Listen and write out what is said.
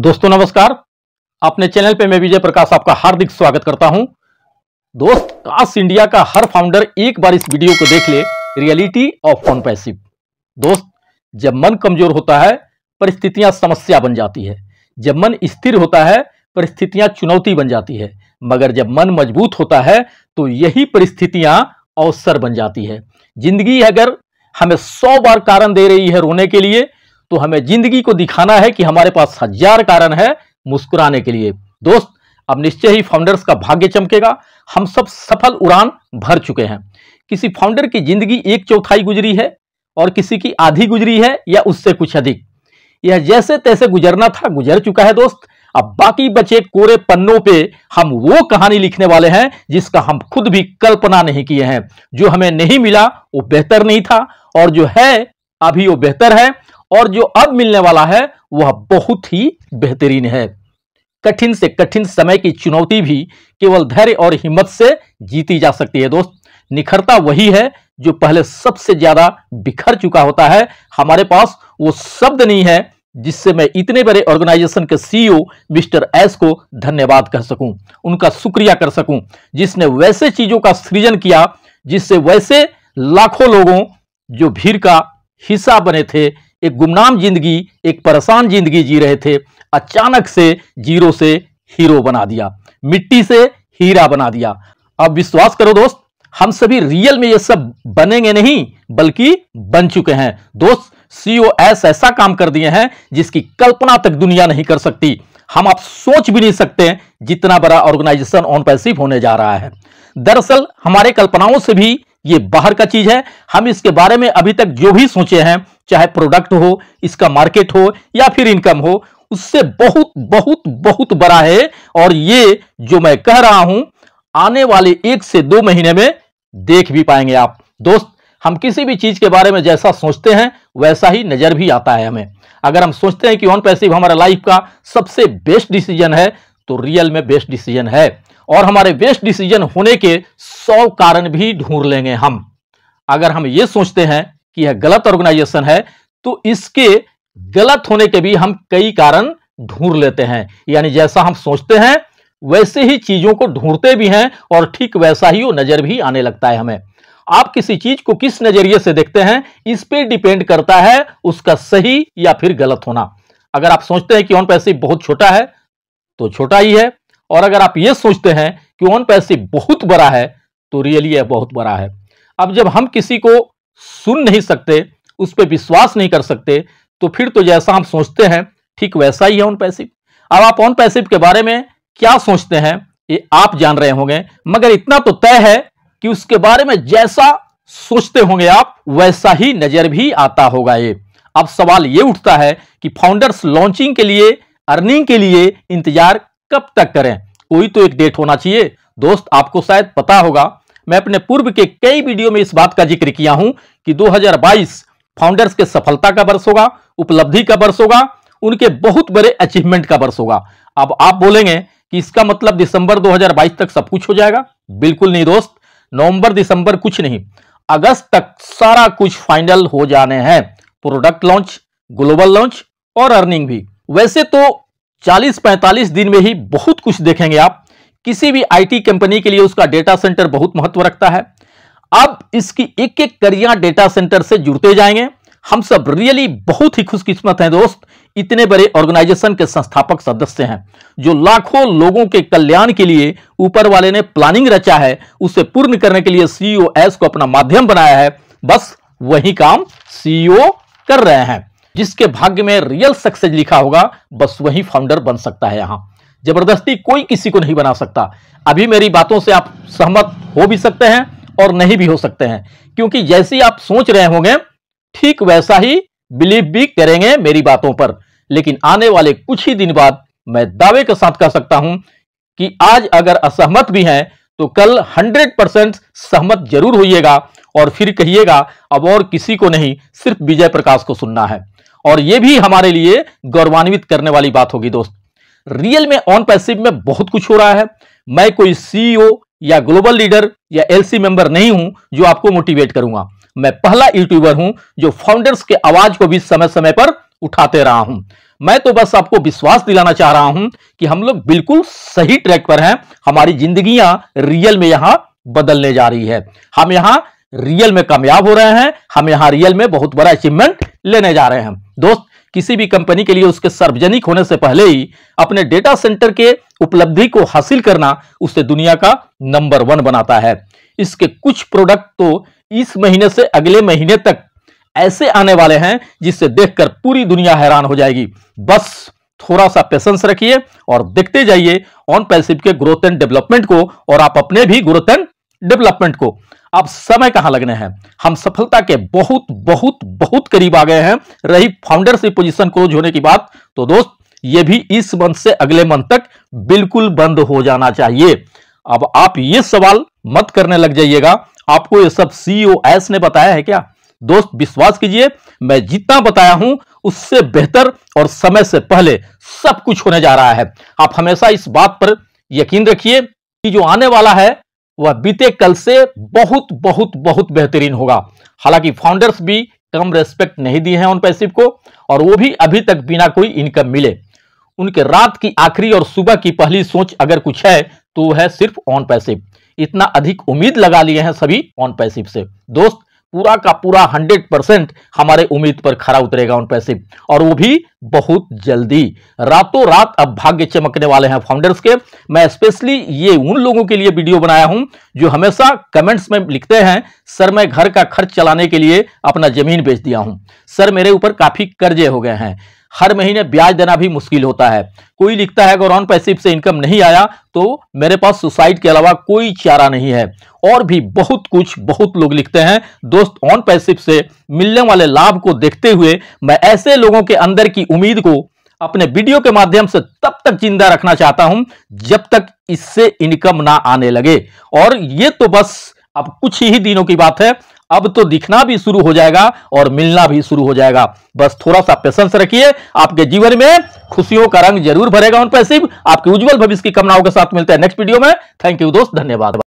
दोस्तों नमस्कार अपने चैनल पे मैं विजय प्रकाश आपका हार्दिक स्वागत करता हूं दोस्त काश इंडिया का हर फाउंडर एक बार इस वीडियो को देख ले रियलिटी ऑफ फोन पैसिव दोस्त जब मन कमजोर होता है परिस्थितियां समस्या बन जाती है जब मन स्थिर होता है परिस्थितियां चुनौती बन जाती है मगर जब मन मजबूत होता है तो यही परिस्थितियां अवसर बन जाती है जिंदगी अगर हमें सौ बार कारण दे रही है रोने के लिए तो हमें जिंदगी को दिखाना है कि हमारे पास हजार कारण है मुस्कुराने के लिए दोस्त अब निश्चय ही फाउंडर्स का भाग्य चमकेगा हम सब सफल उड़ान भर चुके हैं किसी फाउंडर की जिंदगी एक चौथाई गुजरी है और किसी की आधी गुजरी है या उससे कुछ अधिक यह जैसे तैसे गुजरना था गुजर चुका है दोस्त अब बाकी बचे कोरे पन्नों पे हम वो कहानी लिखने वाले हैं जिसका हम खुद भी कल्पना नहीं किए हैं जो हमें नहीं मिला वो बेहतर नहीं था और जो है अभी वो बेहतर है और जो अब मिलने वाला है वह बहुत ही बेहतरीन है कठिन से कठिन समय की चुनौती भी केवल धैर्य और हिम्मत से जीती जा सकती है दोस्त निखरता वही है जो पहले सबसे ज्यादा बिखर चुका होता है हमारे पास वो शब्द नहीं है जिससे मैं इतने बड़े ऑर्गेनाइजेशन के सीईओ मिस्टर एस को धन्यवाद कह सकूं उनका शुक्रिया कर सकूं जिसने वैसे चीजों का सृजन किया जिससे वैसे लाखों लोगों जो भीड़ का हिस्सा बने थे एक गुमनाम जिंदगी एक परेशान जिंदगी जी रहे थे अचानक से जीरो से हीरो बना दिया मिट्टी से हीरा बना दिया अब विश्वास करो दोस्त हम सभी रियल में ये सब बनेंगे नहीं बल्कि बन चुके हैं दोस्त सीओ एस e ऐसा काम कर दिए हैं जिसकी कल्पना तक दुनिया नहीं कर सकती हम आप सोच भी नहीं सकते जितना बड़ा ऑर्गेनाइजेशन ऑन पैसिव होने जा रहा है दरअसल हमारे कल्पनाओं से भी ये बाहर का चीज है हम इसके बारे में अभी तक जो भी सोचे हैं चाहे प्रोडक्ट हो इसका मार्केट हो या फिर इनकम हो उससे बहुत बहुत बहुत बड़ा है और ये जो मैं कह रहा हूं आने वाले एक से दो महीने में देख भी पाएंगे आप दोस्त हम किसी भी चीज के बारे में जैसा सोचते हैं वैसा ही नजर भी आता है हमें अगर हम सोचते हैं कि ऑन पैसिव हमारा लाइफ का सबसे बेस्ट डिसीजन है तो रियल में बेस्ट डिसीजन है और हमारे बेस्ट डिसीजन होने के सौ कारण भी ढूंढ लेंगे हम अगर हम ये सोचते हैं कि यह गलत ऑर्गेनाइजेशन है तो इसके गलत होने के भी हम कई कारण ढूंढ लेते हैं यानी जैसा हम सोचते हैं वैसे ही चीजों को ढूंढते भी हैं और ठीक वैसा ही वो नजर भी आने लगता है हमें आप किसी चीज को किस नजरिए से देखते हैं इस पर डिपेंड करता है उसका सही या फिर गलत होना अगर आप सोचते हैं कि ऑन पैसे बहुत छोटा है तो छोटा ही है और अगर आप ये सोचते हैं कि ऑन पैसिव बहुत बड़ा है तो रियली यह बहुत बड़ा है अब जब हम किसी को सुन नहीं सकते उस पर विश्वास नहीं कर सकते तो फिर तो जैसा हम सोचते हैं ठीक वैसा ही है ऑन पैसिव अब आप ऑन पैसिव के बारे में क्या सोचते हैं ये आप जान रहे होंगे मगर इतना तो तय है कि उसके बारे में जैसा सोचते होंगे आप वैसा ही नजर भी आता होगा ये अब सवाल ये उठता है कि फाउंडर्स लॉन्चिंग के लिए अर्निंग के लिए इंतजार कब तक करें कोई तो एक डेट होना चाहिए दोस्त आपको शायद पता होगा मैं अपने पूर्व के कई वीडियो में इस बात का जिक्र किया हूं कि 2022 फाउंडर्स के सफलता का वर्ष होगा उपलब्धि का वर्ष होगा उनके बहुत बड़े अचीवमेंट का वर्ष होगा अब आप बोलेंगे कि इसका मतलब दिसंबर 2022 तक सब कुछ हो जाएगा बिल्कुल नहीं दोस्त नवंबर दिसंबर कुछ नहीं अगस्त तक सारा कुछ फाइनल हो जाने हैं प्रोडक्ट लॉन्च ग्लोबल लॉन्च और अर्निंग भी वैसे तो 40-45 दिन में ही बहुत कुछ देखेंगे आप किसी भी आईटी कंपनी के लिए उसका डेटा सेंटर बहुत महत्व रखता है अब इसकी एक एक करिया डेटा सेंटर से जुड़ते जाएंगे हम सब रियली बहुत ही खुशकिस्मत हैं दोस्त इतने बड़े ऑर्गेनाइजेशन के संस्थापक सदस्य हैं जो लाखों लोगों के कल्याण के लिए ऊपर वाले ने प्लानिंग रचा है उसे पूर्ण करने के लिए सीईओ एस e को अपना माध्यम बनाया है बस वही काम सीईओ e कर रहे हैं जिसके भाग्य में रियल सक्सेस लिखा होगा बस वही फाउंडर बन सकता है यहां जबरदस्ती कोई किसी को नहीं बना सकता अभी मेरी बातों से आप सहमत हो भी सकते हैं और नहीं भी हो सकते हैं क्योंकि जैसी आप सोच रहे होंगे ठीक वैसा ही बिलीव भी करेंगे मेरी बातों पर लेकिन आने वाले कुछ ही दिन बाद मैं दावे के साथ कह सकता हूं कि आज अगर असहमत भी हैं तो कल 100 परसेंट सहमत जरूर होइएगा और फिर कहिएगा अब और किसी को नहीं सिर्फ विजय प्रकाश को सुनना है और यह भी हमारे लिए गौरवान्वित करने वाली बात होगी दोस्त रियल में ऑन पैसिव में बहुत कुछ हो रहा है मैं कोई सीईओ e या ग्लोबल लीडर या एलसी मेंबर नहीं हूं जो आपको मोटिवेट करूंगा मैं पहला यूट्यूबर हूं जो फाउंडर्स के आवाज को भी समय समय पर उठाते रहा हूं मैं तो बस आपको विश्वास दिलाना चाह रहा हूं कि हम लोग बिल्कुल सही ट्रैक पर हैं हमारी जिंदगियां रियल में यहां बदलने जा रही है हम यहां रियल में कामयाब हो रहे हैं हम यहां रियल में बहुत बड़ा अचीवमेंट लेने जा रहे हैं दोस्त किसी भी कंपनी के लिए उसके सार्वजनिक होने से पहले ही अपने डेटा सेंटर के उपलब्धि को हासिल करना उसे दुनिया का नंबर वन बनाता है इसके कुछ प्रोडक्ट तो इस महीने से अगले महीने तक ऐसे आने वाले हैं जिससे देखकर पूरी दुनिया हैरान हो जाएगी बस थोड़ा सा पेशेंस रखिए और देखते जाइए ऑन पैसिव के ग्रोथ एंड डेवलपमेंट को और आप अपने भी ग्रोथ एंड डेवलपमेंट को अब समय कहां लगने हैं हम सफलता के बहुत बहुत बहुत करीब आ गए हैं रही फाउंडर से पोजीशन क्लोज होने की बात तो दोस्त ये भी इस मंथ से अगले मंथ तक बिल्कुल बंद हो जाना चाहिए अब आप ये सवाल मत करने लग जाइएगा आपको ये सब सीओ एस e ने बताया है क्या दोस्त विश्वास कीजिए मैं जितना बताया हूं उससे बेहतर और समय से पहले सब कुछ होने जा रहा है आप हमेशा इस बात पर यकीन रखिए कि जो आने वाला है वह बीते कल से बहुत बहुत बहुत बेहतरीन होगा हालांकि फाउंडर्स भी कम रेस्पेक्ट नहीं दिए हैं उन पैसिव को और वो भी अभी तक बिना कोई इनकम मिले उनके रात की आखिरी और सुबह की पहली सोच अगर कुछ है तो है सिर्फ ऑन पैसिव इतना अधिक उम्मीद लगा लिए हैं सभी ऑन पैसिव से दोस्त पूरा का पूरा 100 परसेंट हमारे उम्मीद पर खरा उतरेगा उन पैसे और वो भी बहुत जल्दी रातों रात अब भाग्य चमकने वाले हैं फाउंडर्स के मैं स्पेशली ये उन लोगों के लिए वीडियो बनाया हूं जो हमेशा कमेंट्स में लिखते हैं सर मैं घर का खर्च चलाने के लिए अपना जमीन बेच दिया हूं सर मेरे ऊपर काफी कर्जे हो गए हैं हर महीने ब्याज देना भी मुश्किल होता है कोई लिखता है अगर ऑन पैसिव से इनकम नहीं आया तो मेरे पास सुसाइड के अलावा कोई चारा नहीं है और भी बहुत कुछ बहुत लोग लिखते हैं दोस्त ऑन पैसिव से मिलने वाले लाभ को देखते हुए मैं ऐसे लोगों के अंदर की उम्मीद को अपने वीडियो के माध्यम से तब तक जिंदा रखना चाहता हूं जब तक इससे इनकम ना आने लगे और ये तो बस अब कुछ ही दिनों की बात है अब तो दिखना भी शुरू हो जाएगा और मिलना भी शुरू हो जाएगा बस थोड़ा सा पेशेंस रखिए आपके जीवन में खुशियों का रंग जरूर भरेगा उन पैसिव आपके उज्जवल भविष्य की कामनाओं के साथ मिलते हैं नेक्स्ट वीडियो में थैंक यू दोस्त धन्यवाद